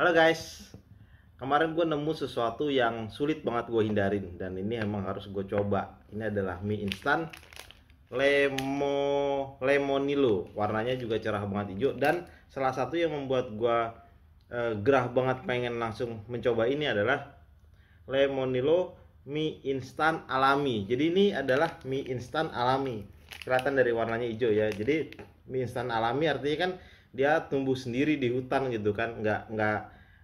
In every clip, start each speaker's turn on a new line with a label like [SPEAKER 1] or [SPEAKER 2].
[SPEAKER 1] Halo guys, kemarin gue nemu sesuatu yang sulit banget gue hindarin dan ini emang harus gue coba. Ini adalah mie instan lemo lemonilo, warnanya juga cerah banget hijau dan salah satu yang membuat gue e, eh, gerah banget pengen langsung mencoba ini adalah lemonilo mie instan alami. Jadi ini adalah mie instan alami. Kelihatan dari warnanya hijau ya. Jadi mie instan alami artinya kan dia tumbuh sendiri di hutan gitu kan nggak nggak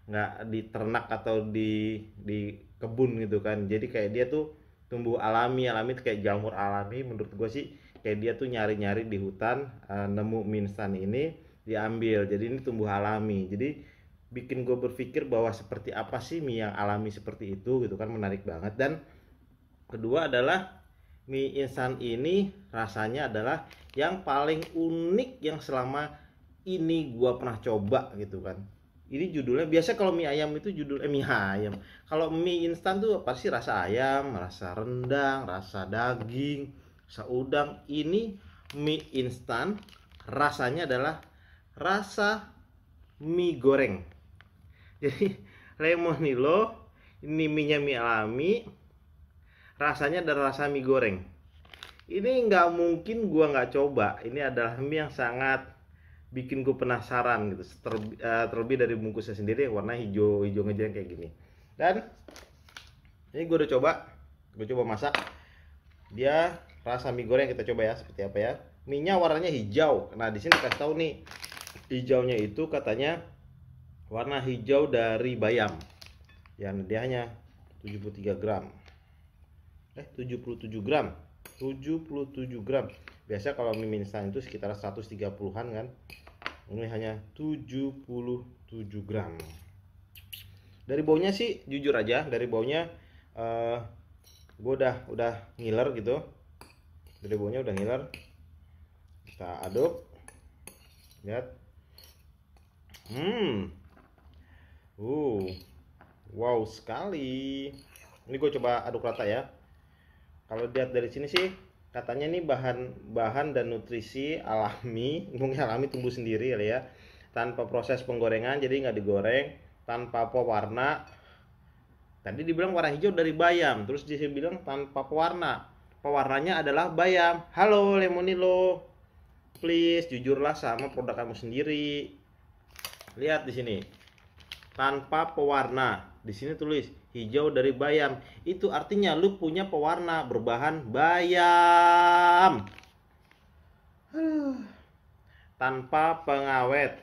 [SPEAKER 1] nggak di ternak atau di di kebun gitu kan jadi kayak dia tuh tumbuh alami alami kayak jamur alami menurut gue sih kayak dia tuh nyari nyari di hutan uh, nemu minsan ini diambil jadi ini tumbuh alami jadi bikin gue berpikir bahwa seperti apa sih mie yang alami seperti itu gitu kan menarik banget dan kedua adalah mie instan ini rasanya adalah yang paling unik yang selama ini gua pernah coba gitu kan ini judulnya biasa kalau mie ayam itu judul eh, mie ayam kalau mie instan tuh pasti rasa ayam rasa rendang rasa daging rasa udang ini mie instan rasanya adalah rasa mie goreng jadi lemonilo ini mie mie alami rasanya adalah rasa mie goreng ini nggak mungkin gua nggak coba ini adalah mie yang sangat bikin gue penasaran gitu Ter, uh, eh, terlebih dari bungkusnya sendiri yang warna hijau hijau ngejreng kayak gini dan ini gue udah coba gue coba masak dia rasa mie goreng kita coba ya seperti apa ya minyak warnanya hijau nah di sini kasih tahu nih hijaunya itu katanya warna hijau dari bayam yang dia hanya 73 gram eh 77 gram 77 gram biasa kalau mie instan itu sekitar 130-an kan ini hanya 77 gram dari baunya sih jujur aja dari baunya uh, eh, gue udah udah ngiler gitu dari baunya udah ngiler kita aduk lihat hmm uh wow sekali ini gue coba aduk rata ya kalau lihat dari sini sih katanya ini bahan bahan dan nutrisi alami mungkin alami tumbuh sendiri ya tanpa proses penggorengan jadi nggak digoreng tanpa pewarna tadi dibilang warna hijau dari bayam terus dia bilang tanpa pewarna pewarnanya adalah bayam halo lemonilo please jujurlah sama produk kamu sendiri lihat di sini tanpa pewarna. Di sini tulis hijau dari bayam. Itu artinya lu punya pewarna berbahan bayam. Tanpa pengawet.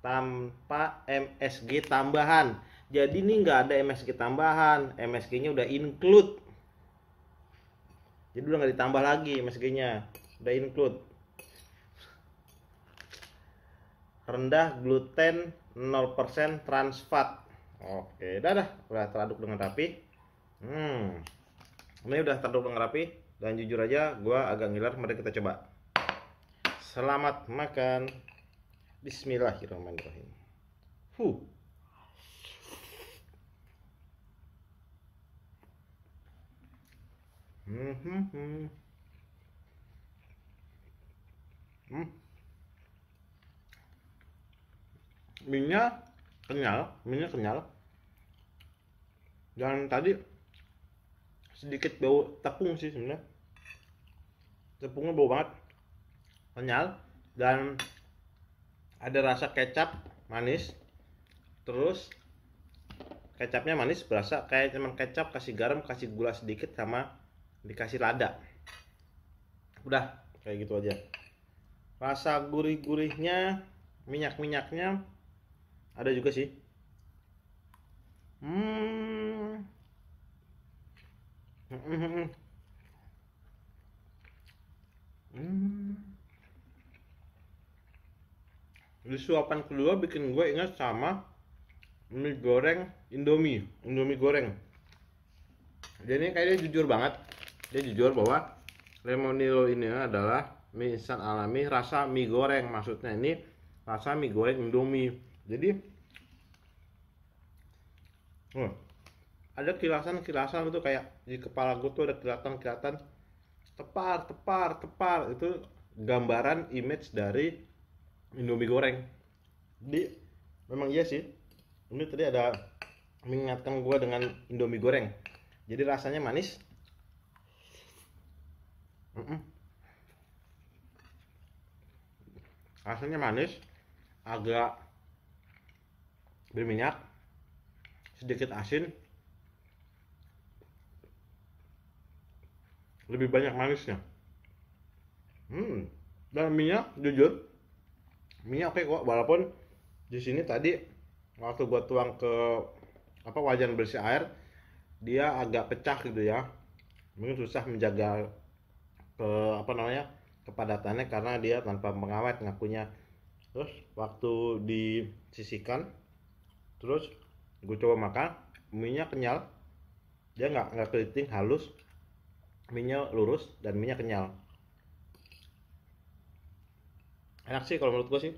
[SPEAKER 1] Tanpa MSG tambahan. Jadi ini nggak ada MSG tambahan. MSG-nya udah include. Jadi udah nggak ditambah lagi MSG-nya. Udah include. rendah gluten 0% trans fat oke dah dah udah teraduk dengan rapi hmm ini udah teraduk dengan rapi dan jujur aja gua agak ngiler mari kita coba selamat makan bismillahirrahmanirrahim huh Mm-hmm. Mm. -hmm. mm hmm, hmm. hmm. minyak kenyal minyak kenyal dan tadi sedikit bau tepung sih sebenarnya tepungnya bau banget kenyal dan ada rasa kecap manis terus kecapnya manis berasa kayak cuman kecap kasih garam kasih gula sedikit sama dikasih lada udah kayak gitu aja rasa gurih-gurihnya minyak-minyaknya ada juga sih hmm hmm di suapan kedua bikin gue ingat sama mie goreng Indomie, Indomie goreng. Jadi ini kayaknya jujur banget. Dia jujur bahwa Lemonilo ini adalah mie instan alami rasa mie goreng. Maksudnya ini rasa mie goreng Indomie jadi hmm, ada kilasan-kilasan itu kayak di kepala gue tuh ada kilatan-kilatan tepar tepar tepar itu gambaran image dari Indomie goreng di memang iya sih ini tadi ada mengingatkan gue dengan Indomie goreng jadi rasanya manis mm -mm. rasanya manis agak berminyak sedikit asin lebih banyak manisnya hmm dan minyak jujur minyak oke kok walaupun di sini tadi waktu gua tuang ke apa wajan bersih air dia agak pecah gitu ya mungkin susah menjaga ke apa namanya kepadatannya karena dia tanpa mengawet ngakunya terus waktu disisikan terus gue coba makan minyak kenyal dia nggak nggak keriting halus minyak lurus dan minyak kenyal enak sih kalau menurut gue sih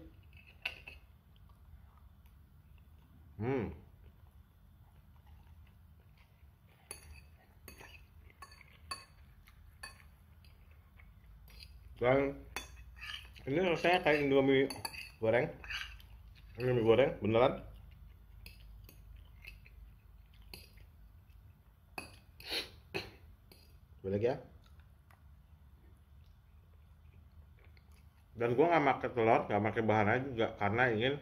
[SPEAKER 1] hmm dan ini rasanya kayak indomie goreng indomie goreng beneran gue lagi ya dan gue nggak pakai telur nggak pakai bahan juga karena ingin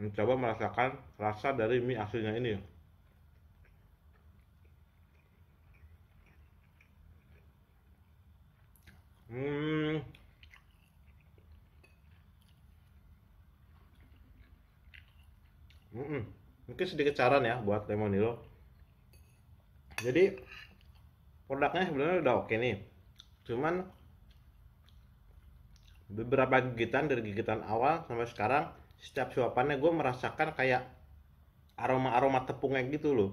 [SPEAKER 1] mencoba merasakan rasa dari mie aslinya ini hmm Mm mungkin sedikit saran ya buat lemonilo jadi produknya sebenarnya udah oke nih cuman beberapa gigitan dari gigitan awal sampai sekarang setiap suapannya gue merasakan kayak aroma aroma tepungnya gitu loh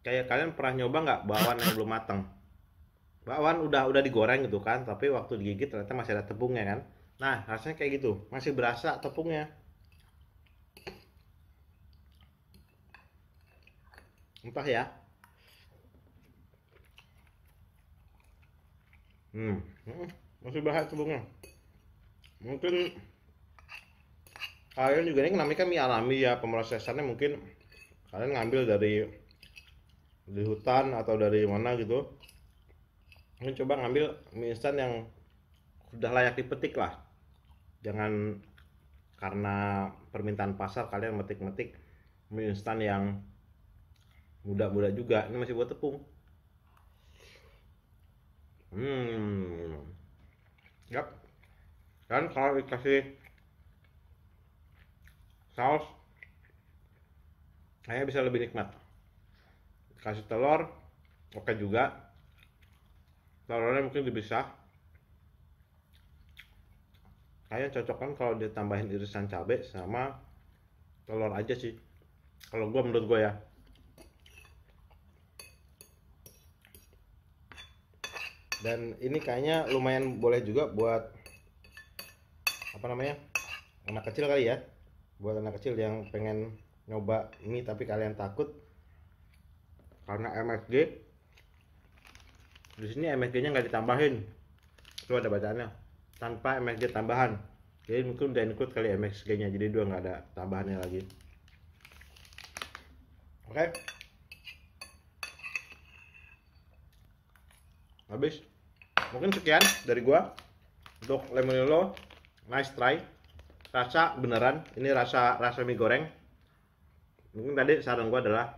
[SPEAKER 1] kayak kalian pernah nyoba nggak bawang yang belum matang bawang udah udah digoreng gitu kan tapi waktu digigit ternyata masih ada tepungnya kan nah rasanya kayak gitu masih berasa tepungnya entah ya hmm. masih bahas sebelumnya mungkin kalian juga ini namanya kami alami ya pemrosesannya mungkin kalian ngambil dari di hutan atau dari mana gitu ini coba ngambil mie instan yang sudah layak dipetik lah jangan karena permintaan pasar kalian metik-metik mie instan yang muda-muda juga ini masih buat tepung hmm Yap. dan kalau dikasih saus kayaknya bisa lebih nikmat kasih telur oke okay juga telurnya mungkin dipisah kayaknya cocok kan kalau ditambahin irisan cabai sama telur aja sih kalau gua menurut gua ya dan ini kayaknya lumayan boleh juga buat apa namanya anak kecil kali ya buat anak kecil yang pengen nyoba ini tapi kalian takut karena MSG di sini MSG nya nggak ditambahin itu ada bacaannya tanpa MSG tambahan jadi mungkin udah include kali MSG nya jadi dua nggak ada tambahannya lagi oke okay. habis mungkin sekian dari gua untuk lemonilo nice try rasa beneran ini rasa rasa mie goreng mungkin tadi saran gua adalah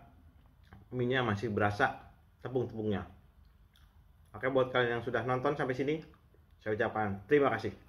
[SPEAKER 1] mie nya masih berasa tepung-tepungnya oke buat kalian yang sudah nonton sampai sini saya ucapkan terima kasih